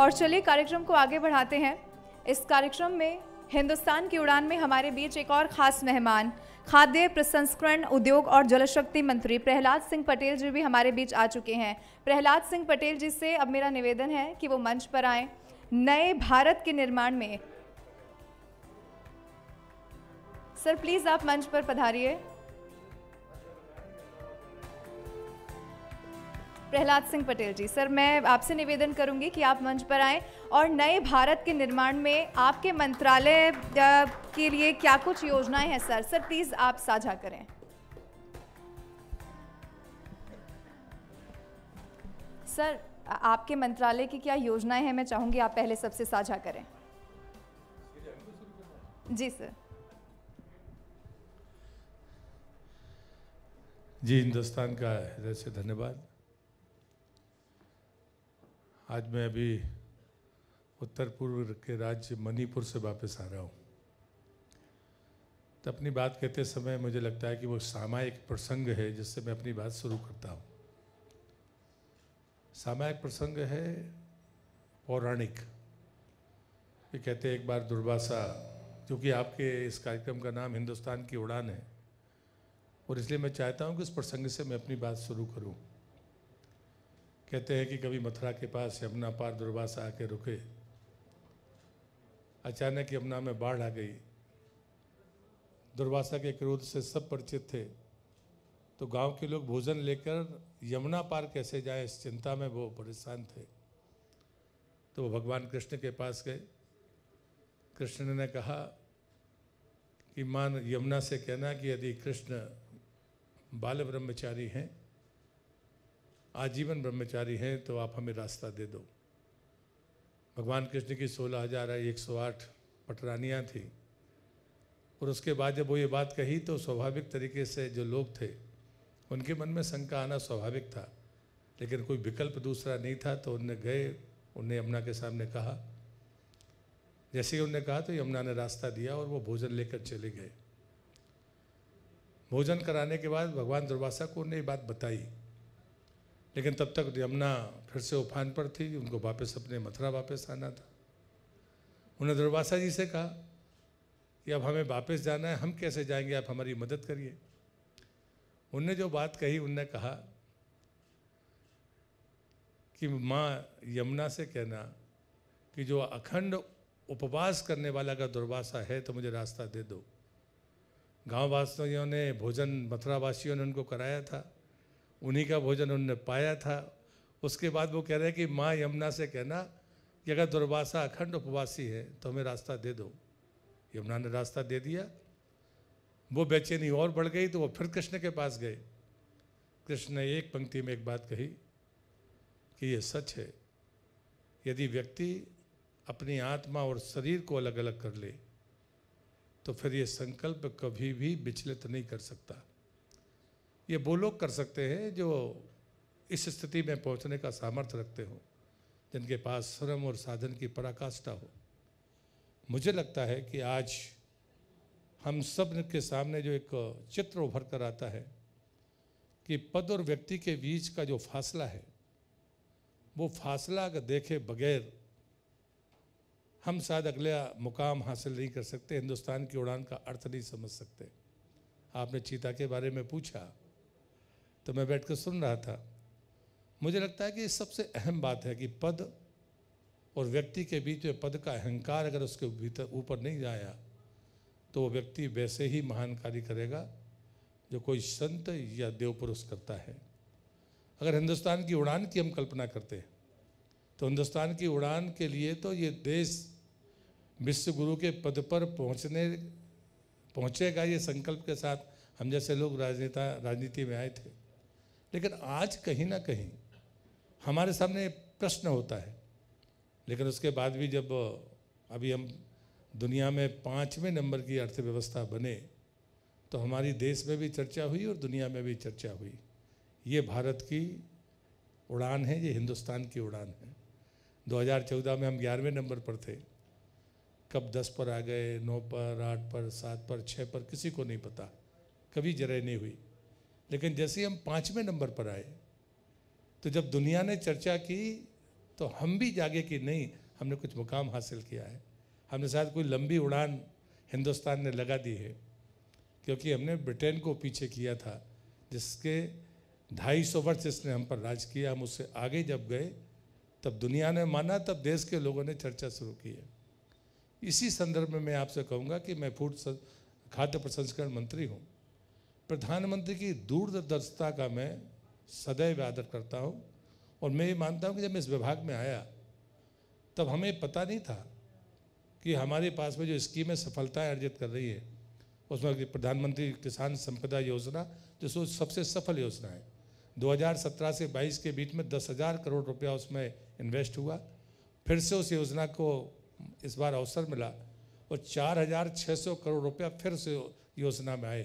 और चलिए कार्यक्रम को आगे बढ़ाते हैं इस कार्यक्रम में हिंदुस्तान की उड़ान में हमारे बीच एक और खास मेहमान खाद्य प्रसंस्करण उद्योग और जलशक्ति मंत्री प्रहलाद सिंह पटेल जी भी हमारे बीच आ चुके हैं प्रहलाद सिंह पटेल जी से अब मेरा निवेदन है कि वो मंच पर आए नए भारत के निर्माण में सर प्लीज़ आप मंच पर पधारिए प्रहलाद सिंह पटेल जी सर मैं आपसे निवेदन करूंगी कि आप मंच पर आएँ और नए भारत के निर्माण में आपके मंत्रालय के लिए क्या कुछ योजनाएं हैं सर सर प्लीज़ आप साझा करें सर आपके मंत्रालय की क्या योजनाएं हैं मैं चाहूंगी आप पहले सबसे साझा करें जी सर जी हिंदुस्तान का हृदय से धन्यवाद आज मैं अभी उत्तर पूर्व के राज्य मणिपुर से वापस आ रहा हूँ तो अपनी बात कहते समय मुझे लगता है कि वो सामायिक प्रसंग है जिससे मैं अपनी बात शुरू करता हूँ सामायिक प्रसंग है पौराणिक ये कहते हैं एक बार दुर्वासा जो कि आपके इस कार्यक्रम का नाम हिंदुस्तान की उड़ान है और इसलिए मैं चाहता हूँ कि इस प्रसंग से मैं अपनी बात शुरू करूँ कहते हैं कि कभी मथुरा के पास यमुना पार दुर्वासा आके रुके अचानक यमुना में बाढ़ आ गई दुर्वासा के क्रोध से सब परिचित थे तो गांव के लोग भोजन लेकर यमुना पार कैसे जाएं इस चिंता में वो परेशान थे तो वो भगवान कृष्ण के पास गए कृष्ण ने कहा कि मान यमुना से कहना कि यदि कृष्ण बाल ब्रह्मचारी हैं आजीवन ब्रह्मचारी हैं तो आप हमें रास्ता दे दो भगवान कृष्ण की सोलह हजार एक सौ आठ पटरानियाँ थी और उसके बाद जब वो ये बात कही तो स्वाभाविक तरीके से जो लोग थे उनके मन में शंका आना स्वाभाविक था लेकिन कोई विकल्प दूसरा नहीं था तो उनने गए उनने यमुना के सामने कहा जैसे ही उनने कहा तो यमुना ने रास्ता दिया और वो भोजन लेकर चले गए भोजन कराने के बाद भगवान दुर्वासा को उन्हें ये बात बताई लेकिन तब तक यमुना फिर से उफान पर थी उनको वापस अपने मथुरा वापस आना था उन्होंने दुर्वासा जी से कहा कि अब हमें वापस जाना है हम कैसे जाएंगे आप हमारी मदद करिए उनने जो बात कही उनने कहा कि माँ यमुना से कहना कि जो अखंड उपवास करने वाला का दुर्वासा है तो मुझे रास्ता दे दो गाँव वासियों ने भोजन मथुरा वासियों ने उनको कराया था उन्हीं का भोजन उनने पाया था उसके बाद वो कह रहे हैं कि माँ यमुना से कहना कि अगर दुर्वासा अखंड उपवासी है तो हमें रास्ता दे दो यमुना ने रास्ता दे दिया वो बेचैनी और बढ़ गई तो वो फिर कृष्ण के पास गए कृष्ण ने एक पंक्ति में एक बात कही कि ये सच है यदि व्यक्ति अपनी आत्मा और शरीर को अलग अलग कर ले तो फिर ये संकल्प कभी भी विचलित नहीं कर सकता ये वो लोग कर सकते हैं जो इस स्थिति में पहुंचने का सामर्थ्य रखते हो जिनके पास श्रम और साधन की पराकाष्ठा हो मुझे लगता है कि आज हम सब के सामने जो एक चित्र उभर कर आता है कि पद और व्यक्ति के बीच का जो फासला है वो फासला देखे बगैर हम शायद अगला मुकाम हासिल नहीं कर सकते हिंदुस्तान की उड़ान का अर्थ नहीं समझ सकते आपने चीता के बारे में पूछा तो मैं बैठ कर सुन रहा था मुझे लगता है कि सबसे अहम बात है कि पद और व्यक्ति के बीच में पद का अहंकार अगर उसके भीतर ऊपर नहीं आया तो वो व्यक्ति वैसे ही महान कार्य करेगा जो कोई संत या देव पुरुष करता है अगर हिंदुस्तान की उड़ान की हम कल्पना करते हैं तो हिंदुस्तान की उड़ान के लिए तो ये देश विश्व गुरु के पद पर पहुंचने पहुंचेगा ये संकल्प के साथ हम जैसे लोग राजनेता राजनीति में आए थे लेकिन आज कहीं ना कहीं हमारे सामने प्रश्न होता है लेकिन उसके बाद भी जब अभी हम दुनिया में पाँचवें नंबर की अर्थव्यवस्था बने तो हमारी देश में भी चर्चा हुई और दुनिया में भी चर्चा हुई ये भारत की उड़ान है ये हिंदुस्तान की उड़ान है 2014 में हम ग्यारहवें नंबर पर थे कब दस पर आ गए नौ पर आठ पर सात पर छः पर किसी को नहीं पता कभी जरह नहीं हुई लेकिन जैसे हम पाँचवें नंबर पर आए तो जब दुनिया ने चर्चा की तो हम भी जागे कि नहीं हमने कुछ मुकाम हासिल किया है हमने शायद कोई लंबी उड़ान हिंदुस्तान ने लगा दी है क्योंकि हमने ब्रिटेन को पीछे किया था जिसके ढाई सौ वर्ष जिसने हम पर राज किया हम उससे आगे जब गए तब दुनिया ने माना तब देश के लोगों ने चर्चा शुरू की है इसी संदर्भ में मैं आपसे कहूँगा कि मैं फूड खाद्य प्रसंस्करण मंत्री हूँ प्रधानमंत्री की दूरदर्शिता का मैं सदैव आदर करता हूँ और मैं ये मानता हूँ कि जब मैं इस विभाग में आया तब हमें पता नहीं था कि हमारे पास में जो स्कीमें सफलताएं अर्जित कर रही है उसमें प्रधानमंत्री किसान संपदा योजना जो सबसे सफल योजना है 2017 से 22 के बीच में दस हज़ार करोड़ रुपया उसमें इन्वेस्ट हुआ फिर से उस योजना को इस बार अवसर मिला और 4,600 करोड़ रुपया फिर से योजना में आए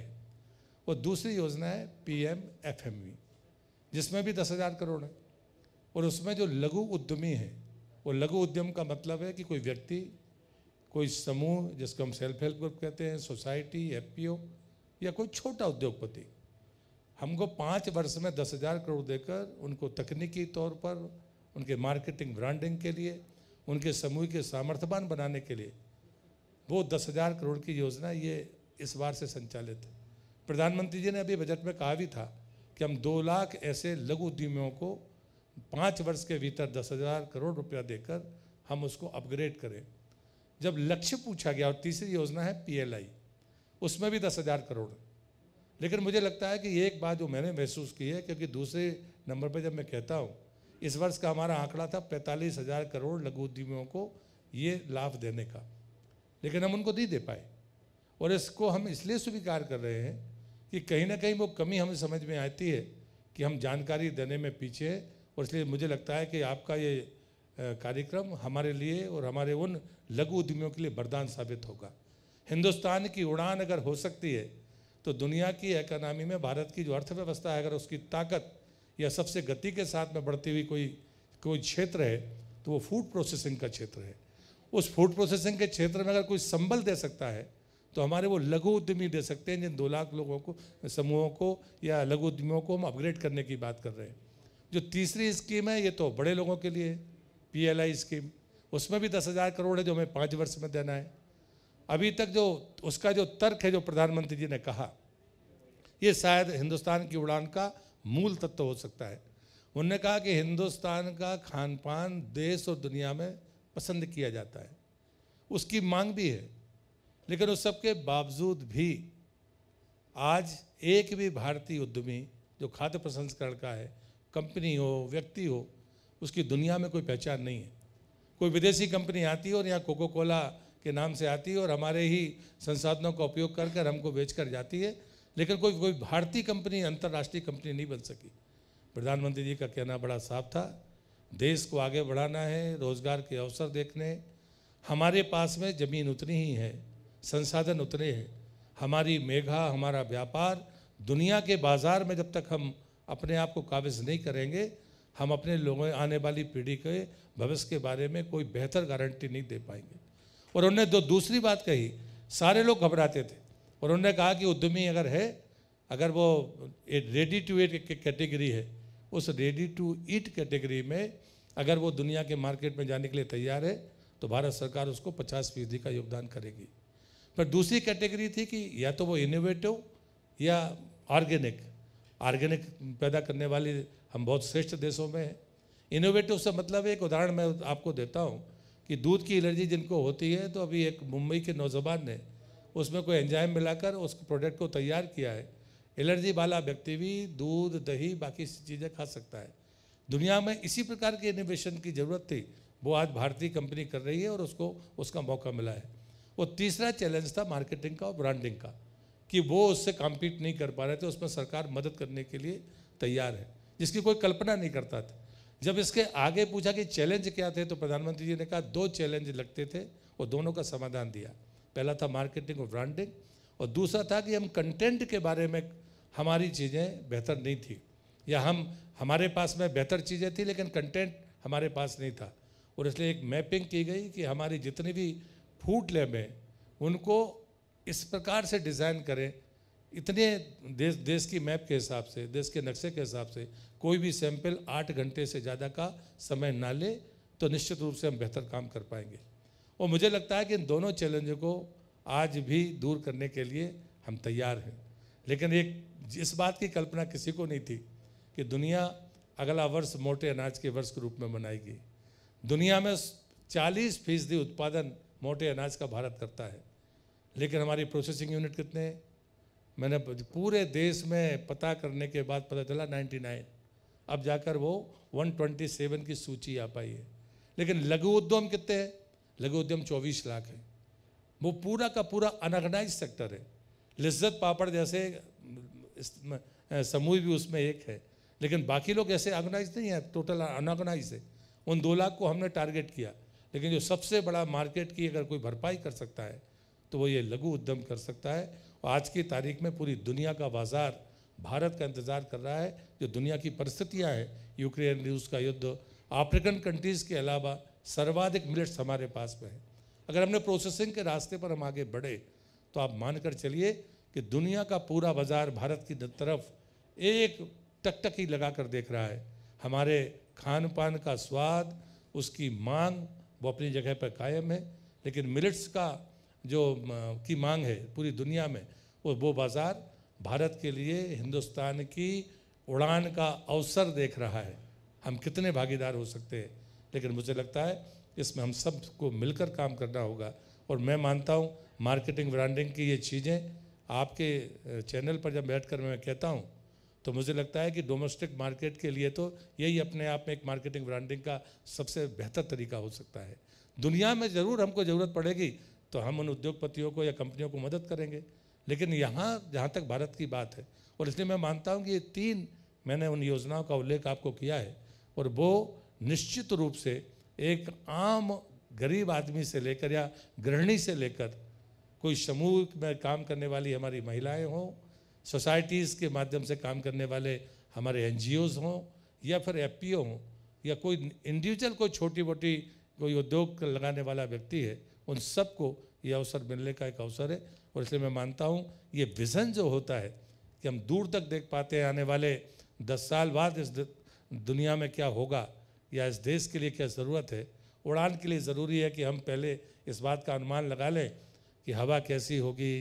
और दूसरी योजना है P M F M V जिसमें भी दस हज़ार करोड़ है और उसमें जो लघु उद्यमी है वो लघु उद्यम का मतलब है कि कोई व्यक्ति कोई समूह जिसको हम सेल्फ हेल्प ग्रुप कहते हैं सोसाइटी ओ या कोई छोटा उद्योगपति हमको पाँच वर्ष में दस हज़ार करोड़ देकर उनको तकनीकी तौर पर उनके मार्केटिंग ब्रांडिंग के लिए उनके समूह के सामर्थ्यवान बनाने के लिए वो दस हज़ार करोड़ की योजना ये इस बार से संचालित है प्रधानमंत्री जी ने अभी बजट में कहा भी था कि हम दो लाख ऐसे लघु उद्यमियों को पाँच वर्ष के भीतर दस हज़ार करोड़ रुपया देकर हम उसको अपग्रेड करें जब लक्ष्य पूछा गया और तीसरी योजना है पीएलआई उसमें भी दस हज़ार करोड़ लेकिन मुझे लगता है कि ये एक बात जो मैंने महसूस की है क्योंकि दूसरे नंबर पर जब मैं कहता हूँ इस वर्ष का हमारा आंकड़ा था पैंतालीस हज़ार करोड़ लघु उद्यमियों को ये लाभ देने का लेकिन हम उनको नहीं दे पाए और इसको हम इसलिए स्वीकार कर रहे हैं कि कहीं ना कहीं वो कमी हमें समझ में आती है कि हम जानकारी देने में पीछे हैं और इसलिए मुझे लगता है कि आपका ये कार्यक्रम हमारे लिए और हमारे उन लघु उद्यमियों के लिए वरदान साबित होगा हिंदुस्तान की उड़ान अगर हो सकती है तो दुनिया की इकोनॉमी में भारत की जो अर्थव्यवस्था है अगर उसकी ताकत या सबसे गति के साथ में बढ़ती हुई कोई कोई क्षेत्र है तो वो फूड प्रोसेसिंग का क्षेत्र है उस फूड प्रोसेसिंग के क्षेत्र में अगर कोई संबल दे सकता है तो हमारे वो लघु उद्यमी दे सकते हैं जिन दो लाख लोगों को समूहों को या लघु उद्यमियों को हम अपग्रेड करने की बात कर रहे हैं जो तीसरी स्कीम है ये तो बड़े लोगों के लिए आई स्कीम उसमें भी दस हज़ार करोड़ है जो हमें पाँच वर्ष में देना है अभी तक जो उसका जो तर्क है जो प्रधानमंत्री जी ने कहा ये शायद हिंदुस्तान की उड़ान का मूल तत्व हो सकता है उन्होंने कहा कि हिंदुस्तान का खान पान देश और दुनिया में पसंद किया जाता है उसकी मांग भी है लेकिन उस सब के बावजूद भी आज एक भी भारतीय उद्यमी जो खाद्य प्रसंस्करण का है कंपनी हो व्यक्ति हो उसकी दुनिया में कोई पहचान नहीं है कोई विदेशी कंपनी आती है और यहाँ कोको कोला के नाम से आती है और हमारे ही संसाधनों का उपयोग कर कर हमको बेच कर जाती है लेकिन कोई कोई भारतीय कंपनी अंतर्राष्ट्रीय कंपनी नहीं बन सकी प्रधानमंत्री जी का कहना बड़ा साफ था देश को आगे बढ़ाना है रोज़गार के अवसर देखने हमारे पास में ज़मीन उतनी ही है संसाधन उतने हैं हमारी मेघा हमारा व्यापार दुनिया के बाज़ार में जब तक हम अपने आप को काबिज नहीं करेंगे हम अपने लोगों आने वाली पीढ़ी के भविष्य के बारे में कोई बेहतर गारंटी नहीं दे पाएंगे और उन्होंने दो दूसरी बात कही सारे लोग घबराते थे और उन्होंने कहा कि उद्यमी अगर है अगर वो रेडी टू ईट कैटेगरी है उस रेडी टू ईट कैटेगरी में अगर वो दुनिया के मार्केट में जाने के लिए तैयार है तो भारत सरकार उसको पचास फीसदी का योगदान करेगी पर दूसरी कैटेगरी थी कि या तो वो इनोवेटिव या ऑर्गेनिक ऑर्गेनिक पैदा करने वाले हम बहुत श्रेष्ठ देशों में हैं इनोवेटिव से मतलब एक उदाहरण मैं आपको देता हूँ कि दूध की एलर्जी जिनको होती है तो अभी एक मुंबई के नौजवान ने उसमें कोई एंजाइम मिलाकर उस प्रोडक्ट को तैयार किया है एलर्जी वाला व्यक्ति भी दूध दही बाकी चीज़ें खा सकता है दुनिया में इसी प्रकार के इनोवेशन की ज़रूरत थी वो आज भारतीय कंपनी कर रही है और उसको उसका मौका मिला है वो तीसरा चैलेंज था मार्केटिंग का और ब्रांडिंग का कि वो उससे कॉम्पीट नहीं कर पा रहे थे उसमें सरकार मदद करने के लिए तैयार है जिसकी कोई कल्पना नहीं करता था जब इसके आगे पूछा कि चैलेंज क्या थे तो प्रधानमंत्री जी ने कहा दो चैलेंज लगते थे और दोनों का समाधान दिया पहला था मार्केटिंग और ब्रांडिंग और दूसरा था कि हम कंटेंट के बारे में हमारी चीज़ें बेहतर नहीं थी या हम हमारे पास में बेहतर चीज़ें थी लेकिन कंटेंट हमारे पास नहीं था और इसलिए एक मैपिंग की गई कि हमारी जितनी भी फूड लैब में उनको इस प्रकार से डिज़ाइन करें इतने देश देश की मैप के हिसाब से देश के नक्शे के हिसाब से कोई भी सैंपल आठ घंटे से ज़्यादा का समय ना ले तो निश्चित रूप से हम बेहतर काम कर पाएंगे और मुझे लगता है कि इन दोनों चैलेंजों को आज भी दूर करने के लिए हम तैयार हैं लेकिन एक इस बात की कल्पना किसी को नहीं थी कि दुनिया अगला वर्ष मोटे अनाज के वर्ष के रूप में मनाएगी दुनिया में 40 फीसदी उत्पादन मोटे अनाज का भारत करता है लेकिन हमारी प्रोसेसिंग यूनिट कितने हैं मैंने पूरे देश में पता करने के बाद पता चला 99 अब जाकर वो 127 की सूची आ पाई है लेकिन लघु उद्यम कितने हैं लघु उद्यम चौबीस लाख है वो पूरा का पूरा अनऑर्गेनाइज सेक्टर है लिज्जत पापड़ जैसे समूह भी उसमें एक है लेकिन बाकी लोग ऐसे ऑर्गेनाइज नहीं है टोटल अनऑर्गेनाइज है उन दो लाख को हमने टारगेट किया लेकिन जो सबसे बड़ा मार्केट की अगर कोई भरपाई कर सकता है तो वो ये लघु उद्यम कर सकता है और आज की तारीख में पूरी दुनिया का बाज़ार भारत का इंतज़ार कर रहा है जो दुनिया की परिस्थितियाँ हैं यूक्रेन रूस का युद्ध अफ्रीकन कंट्रीज़ के अलावा सर्वाधिक मिलट्स हमारे पास में है अगर हमने प्रोसेसिंग के रास्ते पर हम आगे बढ़े तो आप मानकर चलिए कि दुनिया का पूरा बाज़ार भारत की तरफ एक टकटकी लगा कर देख रहा है हमारे खान पान का स्वाद उसकी मांग वो अपनी जगह पर कायम है लेकिन मिलिट्स का जो की मांग है पूरी दुनिया में वो वो बाज़ार भारत के लिए हिंदुस्तान की उड़ान का अवसर देख रहा है हम कितने भागीदार हो सकते हैं लेकिन मुझे लगता है इसमें हम सबको मिलकर काम करना होगा और मैं मानता हूँ मार्केटिंग ब्रांडिंग की ये चीज़ें आपके चैनल पर जब बैठकर मैं कहता हूँ तो मुझे लगता है कि डोमेस्टिक मार्केट के लिए तो यही अपने आप में एक मार्केटिंग ब्रांडिंग का सबसे बेहतर तरीका हो सकता है दुनिया में ज़रूर हमको ज़रूरत पड़ेगी तो हम उन उद्योगपतियों को या कंपनियों को मदद करेंगे लेकिन यहाँ जहाँ तक भारत की बात है और इसलिए मैं मानता हूँ कि ये तीन मैंने उन योजनाओं का उल्लेख आपको किया है और वो निश्चित रूप से एक आम गरीब आदमी से लेकर या गृहिणी से लेकर कोई समूह में काम करने वाली हमारी महिलाएं हों सोसाइटीज़ के माध्यम से काम करने वाले हमारे एन हों या फिर एफ हों या कोई इंडिविजुअल कोई छोटी मोटी कोई उद्योग लगाने वाला व्यक्ति है उन सबको ये अवसर मिलने का एक अवसर है और इसलिए मैं मानता हूँ ये विज़न जो होता है कि हम दूर तक देख पाते हैं आने वाले दस साल बाद इस दुनिया में क्या होगा या इस देश के लिए क्या ज़रूरत है उड़ान के लिए ज़रूरी है कि हम पहले इस बात का अनुमान लगा लें कि हवा कैसी होगी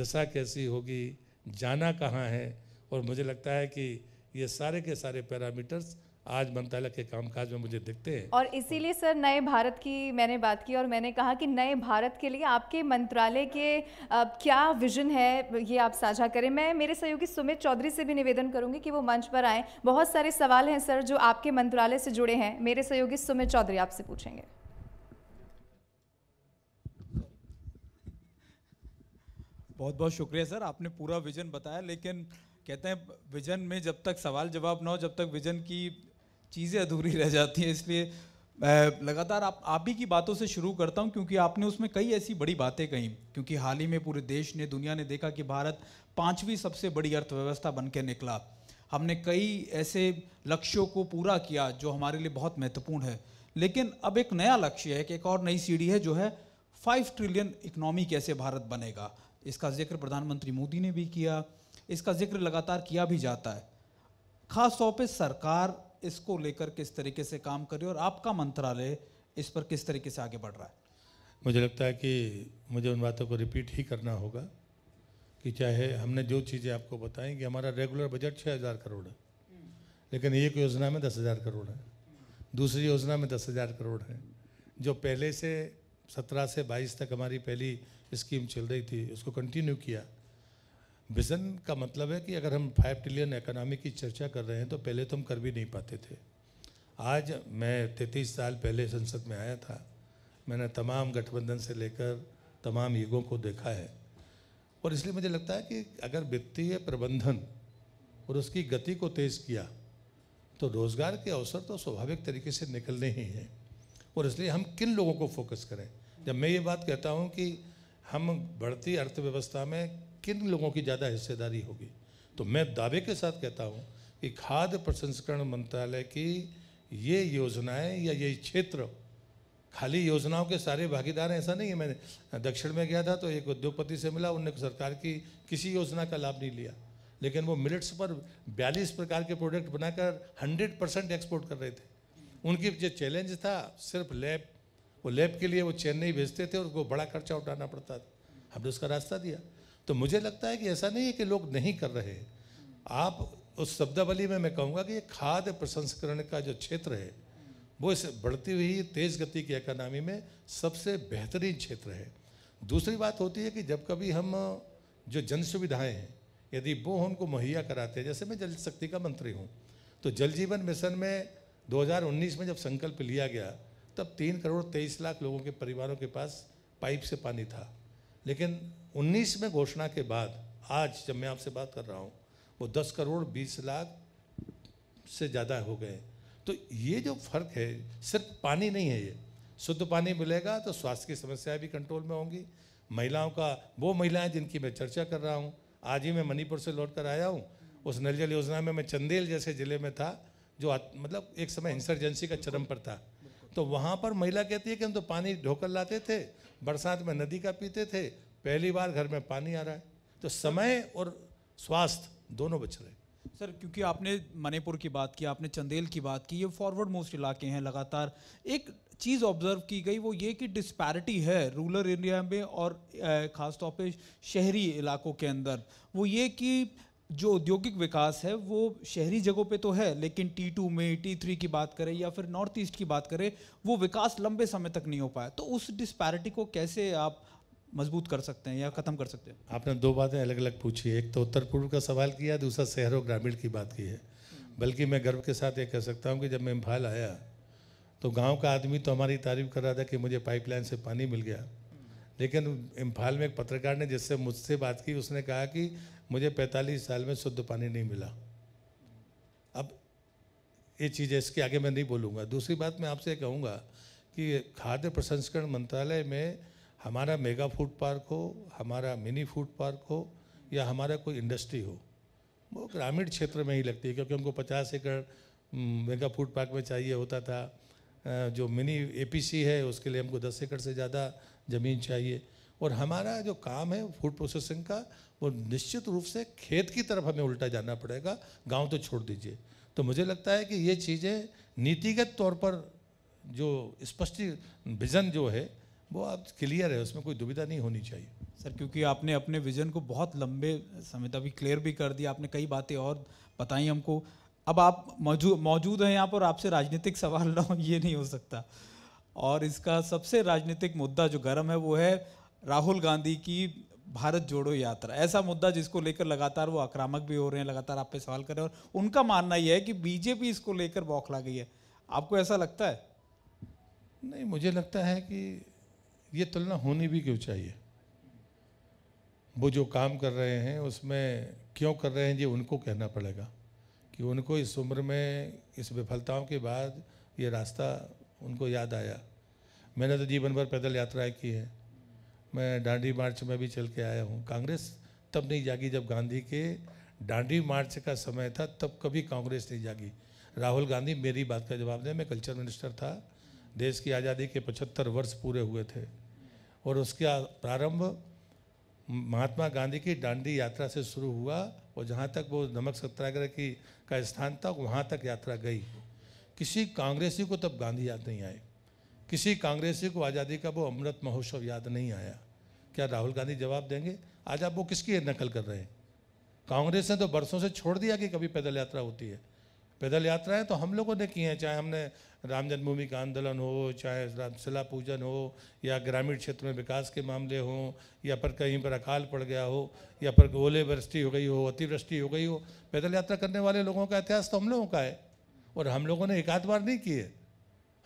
दशा कैसी होगी जाना कहाँ है और मुझे लगता है कि ये सारे के सारे पैरामीटर्स आज मंत्रालय के कामकाज में मुझे दिखते हैं और इसीलिए सर नए भारत की मैंने बात की और मैंने कहा कि नए भारत के लिए आपके मंत्रालय के क्या विजन है ये आप साझा करें मैं मेरे सहयोगी सुमित चौधरी से भी निवेदन करूंगी कि वो मंच पर आए बहुत सारे सवाल हैं सर जो आपके मंत्रालय से जुड़े हैं मेरे सहयोगी सुमित चौधरी आपसे पूछेंगे बहुत बहुत शुक्रिया सर आपने पूरा विजन बताया लेकिन कहते हैं विजन में जब तक सवाल जवाब ना हो जब तक विजन की चीज़ें अधूरी रह जाती हैं इसलिए लगातार आप आप ही की बातों से शुरू करता हूं क्योंकि आपने उसमें कई ऐसी बड़ी बातें कही क्योंकि हाल ही में पूरे देश ने दुनिया ने देखा कि भारत पांचवी सबसे बड़ी अर्थव्यवस्था बन के निकला हमने कई ऐसे लक्ष्यों को पूरा किया जो हमारे लिए बहुत महत्वपूर्ण है लेकिन अब एक नया लक्ष्य है कि एक और नई सीढ़ी है जो है फाइव ट्रिलियन इकोनॉमी कैसे भारत बनेगा इसका जिक्र प्रधानमंत्री मोदी ने भी किया इसका जिक्र लगातार किया भी जाता है खास तौर पे सरकार इसको लेकर किस तरीके से काम कर रही है और आपका मंत्रालय इस पर किस तरीके से आगे बढ़ रहा है मुझे लगता है कि मुझे उन बातों को रिपीट ही करना होगा कि चाहे हमने जो चीज़ें आपको बताई कि हमारा रेगुलर बजट छः हज़ार करोड़ है लेकिन एक योजना में दस हज़ार करोड़ है दूसरी योजना में दस हज़ार करोड़ है जो पहले से सत्रह से बाईस तक हमारी पहली स्कीम चल रही थी उसको कंटिन्यू किया विज़न का मतलब है कि अगर हम फाइव ट्रिलियन इकोनॉमी की चर्चा कर रहे हैं तो पहले तो हम कर भी नहीं पाते थे आज मैं तैंतीस साल पहले संसद में आया था मैंने तमाम गठबंधन से लेकर तमाम युगों को देखा है और इसलिए मुझे लगता है कि अगर वित्तीय प्रबंधन और उसकी गति को तेज़ किया तो रोज़गार के अवसर तो स्वाभाविक तरीके से निकलने ही हैं और इसलिए हम किन लोगों को फोकस करें जब मैं ये बात कहता हूँ कि हम बढ़ती अर्थव्यवस्था में किन लोगों की ज़्यादा हिस्सेदारी होगी तो मैं दावे के साथ कहता हूँ कि खाद्य प्रसंस्करण मंत्रालय की ये योजनाएं या ये क्षेत्र खाली योजनाओं के सारे भागीदार हैं ऐसा नहीं है मैंने दक्षिण में गया था तो एक उद्योगपति से मिला उनने सरकार की किसी योजना का लाभ नहीं लिया लेकिन वो मिलिट्स पर बयालीस प्रकार के प्रोडक्ट बनाकर हंड्रेड परसेंट एक्सपोर्ट कर रहे थे उनकी जो चैलेंज था सिर्फ लैब वो लैब के लिए वो चेन्नई भेजते थे और उसको बड़ा खर्चा उठाना पड़ता था हमने उसका रास्ता दिया तो मुझे लगता है कि ऐसा नहीं है कि लोग नहीं कर रहे आप उस शब्दावली में मैं कहूँगा कि ये खाद्य प्रसंस्करण का जो क्षेत्र है वो इस बढ़ती हुई तेज़ गति की इकोनॉमी में सबसे बेहतरीन क्षेत्र है दूसरी बात होती है कि जब कभी हम जो जन सुविधाएँ हैं यदि वो हमको मुहैया कराते हैं जैसे मैं जल शक्ति का मंत्री हूँ तो जल जीवन मिशन में 2019 में जब संकल्प लिया गया तब तीन करोड़ तेईस लाख लोगों के परिवारों के पास पाइप से पानी था लेकिन 19 में घोषणा के बाद आज जब मैं आपसे बात कर रहा हूँ वो 10 करोड़ 20 लाख से ज़्यादा हो गए तो ये जो फर्क है सिर्फ पानी नहीं है ये शुद्ध पानी मिलेगा तो स्वास्थ्य की समस्याएं भी कंट्रोल में होंगी महिलाओं का वो महिलाएं जिनकी मैं चर्चा कर रहा हूँ आज ही मैं मणिपुर से लौट कर आया हूँ उस नल जल योजना में मैं चंदेल जैसे ज़िले में था जो मतलब एक समय इंसर्जेंसी का चरम पर था तो वहाँ पर महिला कहती है कि हम तो पानी ढोकर लाते थे बरसात में नदी का पीते थे पहली बार घर में पानी आ रहा है तो समय और स्वास्थ्य दोनों बच रहे सर क्योंकि आपने मणिपुर की बात की आपने चंदेल की बात की ये फॉरवर्ड मोस्ट इलाके हैं लगातार एक चीज़ ऑब्जर्व की गई वो ये कि डिस्पैरिटी है रूरल एरिया में और ख़ासतौर पे शहरी इलाकों के अंदर वो ये कि जो औद्योगिक विकास है वो शहरी जगहों पे तो है लेकिन टी टू में टी थ्री की बात करें या फिर नॉर्थ ईस्ट की बात करें वो विकास लंबे समय तक नहीं हो पाया तो उस डिस्पैरिटी को कैसे आप मजबूत कर सकते हैं या ख़त्म कर सकते हैं आपने दो बातें अलग अलग पूछी एक तो उत्तर पूर्व का सवाल किया दूसरा शहर और ग्रामीण की बात की है बल्कि मैं गर्व के साथ ये कह सकता हूँ कि जब मैं इम्फाल आया तो गांव का आदमी तो हमारी तारीफ कर रहा था कि मुझे पाइपलाइन से पानी मिल गया लेकिन इम्फाल में एक पत्रकार ने जिससे मुझसे बात की उसने कहा कि मुझे 45 साल में शुद्ध पानी नहीं मिला अब ये चीज़ इसके आगे मैं नहीं बोलूँगा दूसरी बात मैं आपसे कहूँगा कि खाद्य प्रसंस्करण मंत्रालय में हमारा मेगा फूड पार्क हो हमारा मिनी फूड पार्क हो या हमारा कोई इंडस्ट्री हो वो ग्रामीण क्षेत्र में ही लगती है क्योंकि उनको पचास एकड़ मेगा फूड पार्क में चाहिए होता था जो मिनी एपीसी है उसके लिए हमको दस एकड़ से ज़्यादा ज़मीन चाहिए और हमारा जो काम है फूड प्रोसेसिंग का वो निश्चित रूप से खेत की तरफ हमें उल्टा जाना पड़ेगा गांव तो छोड़ दीजिए तो मुझे लगता है कि ये चीज़ें नीतिगत तौर पर जो स्पष्ट विज़न जो है वो आप क्लियर है उसमें कोई दुविधा नहीं होनी चाहिए सर क्योंकि आपने अपने विज़न को बहुत लंबे समय तक भी क्लियर भी कर दिया आपने कई बातें और बताई हमको अब आप मौजूद मौजूद हैं यहाँ पर आपसे राजनीतिक सवाल ना हो ये नहीं हो सकता और इसका सबसे राजनीतिक मुद्दा जो गर्म है वो है राहुल गांधी की भारत जोड़ो यात्रा ऐसा मुद्दा जिसको लेकर लगातार वो आक्रामक भी हो रहे हैं लगातार आप पे सवाल कर रहे हैं और उनका मानना यह है कि बीजेपी इसको लेकर बौखला गई है आपको ऐसा लगता है नहीं मुझे लगता है कि ये तुलना होनी भी क्यों चाहिए वो जो काम कर रहे हैं उसमें क्यों कर रहे हैं ये उनको कहना पड़ेगा कि उनको इस उम्र में इस विफलताओं के बाद ये रास्ता उनको याद आया मैंने तो जीवन भर पैदल यात्राएं की है मैं डांडी मार्च में भी चल के आया हूँ कांग्रेस तब नहीं जागी जब गांधी के डांडी मार्च का समय था तब कभी कांग्रेस नहीं जागी राहुल गांधी मेरी बात का जवाब दें मैं कल्चर मिनिस्टर था देश की आज़ादी के पचहत्तर वर्ष पूरे हुए थे और उसका प्रारंभ महात्मा गांधी की डांडी यात्रा से शुरू हुआ और जहाँ तक वो नमक सत्याग्रह की का स्थान था वहाँ तक यात्रा गई किसी कांग्रेसी को तब गांधी याद नहीं आए किसी कांग्रेसी को आज़ादी का वो अमृत महोत्सव याद नहीं आया क्या राहुल गांधी जवाब देंगे आज आप वो किसकी नकल कर रहे हैं कांग्रेस ने तो बरसों से छोड़ दिया कि कभी पैदल यात्रा होती है पैदल यात्राएं तो हम लोगों ने की हैं चाहे हमने राम जन्मभूमि का आंदोलन हो चाहे रामशिला पूजन हो या ग्रामीण क्षेत्र में विकास के मामले हों या पर कहीं पर अकाल पड़ गया हो या पर ओलेवृष्टि हो गई हो अतिवृष्टि हो गई हो पैदल यात्रा करने वाले लोगों का इतिहास तो हम लोगों का है और हम लोगों ने एक आध बार नहीं किए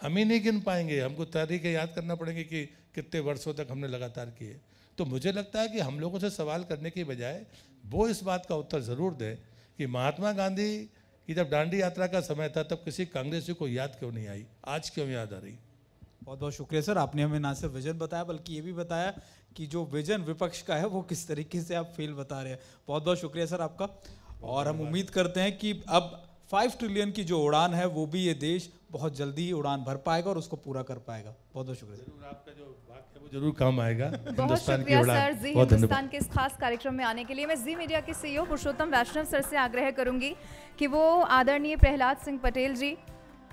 हम ही नहीं गिन पाएंगे हमको तारीखें याद करना पड़ेंगे कि कितने वर्षों तक हमने लगातार किए तो मुझे लगता है कि हम लोगों से सवाल करने के बजाय वो इस बात का उत्तर ज़रूर दें कि महात्मा गांधी की जब डांडी यात्रा का समय था तब किसी कांग्रेसी को याद क्यों नहीं आई आज क्यों याद आ रही बहुत बहुत शुक्रिया सर आपने हमें ना सिर्फ विजन बताया बल्कि ये भी बताया कि जो विजन विपक्ष का है वो किस तरीके से आप फील बता रहे हैं बहुत बहुत शुक्रिया सर आपका और हम उम्मीद करते हैं कि अब फाइव ट्रिलियन की जो उड़ान है वो भी ये देश बहुत जल्दी उड़ान भर पाएगा और उसको पूरा कर पाएगा बहुत बहुत शुक्रिया जरूर आपका जो वाक्य है वो जरूर काम आएगा बहुत शुक्रिया सर जी हिंदुस्तान के इस खास कार्यक्रम में आने के लिए मैं जी मीडिया के CEO e Purushottam Vaishnav sir से आग्रह करूंगी कि वो आदरणीय प्रहलाद सिंह पटेल जी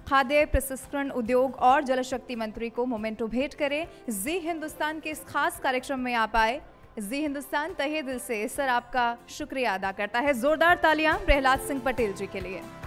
खाद्य प्रसंस्करण उद्योग और जल शक्ति मंत्री को मोमेंटो भेंट करें जी हिंदुस्तान के इस खास कार्यक्रम में आप आए जी हिंदुस्तान तहे दिल से सर आपका शुक्रिया अदा करता है जोरदार तालियां प्रहलाद सिंह पटेल जी के लिए